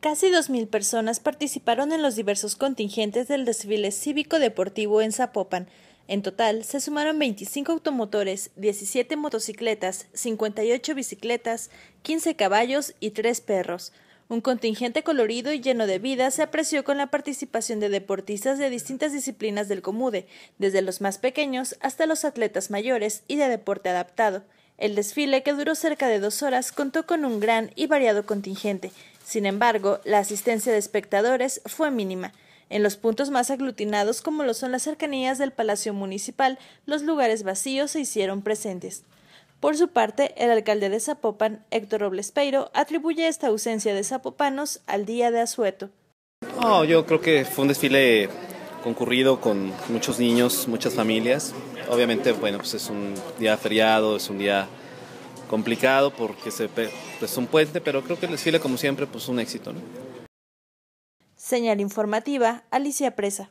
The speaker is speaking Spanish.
Casi 2.000 personas participaron en los diversos contingentes del desfile cívico-deportivo en Zapopan. En total, se sumaron 25 automotores, 17 motocicletas, 58 bicicletas, 15 caballos y 3 perros. Un contingente colorido y lleno de vida se apreció con la participación de deportistas de distintas disciplinas del Comude, desde los más pequeños hasta los atletas mayores y de deporte adaptado. El desfile, que duró cerca de dos horas, contó con un gran y variado contingente. Sin embargo, la asistencia de espectadores fue mínima. En los puntos más aglutinados, como lo son las cercanías del Palacio Municipal, los lugares vacíos se hicieron presentes. Por su parte, el alcalde de Zapopan, Héctor Peiro, atribuye esta ausencia de zapopanos al día de asueto. Oh, yo creo que fue un desfile concurrido con muchos niños, muchas familias. Obviamente, bueno, pues es un día feriado, es un día complicado porque es pues un puente, pero creo que el desfile, como siempre, pues un éxito. Señal informativa, Alicia Presa.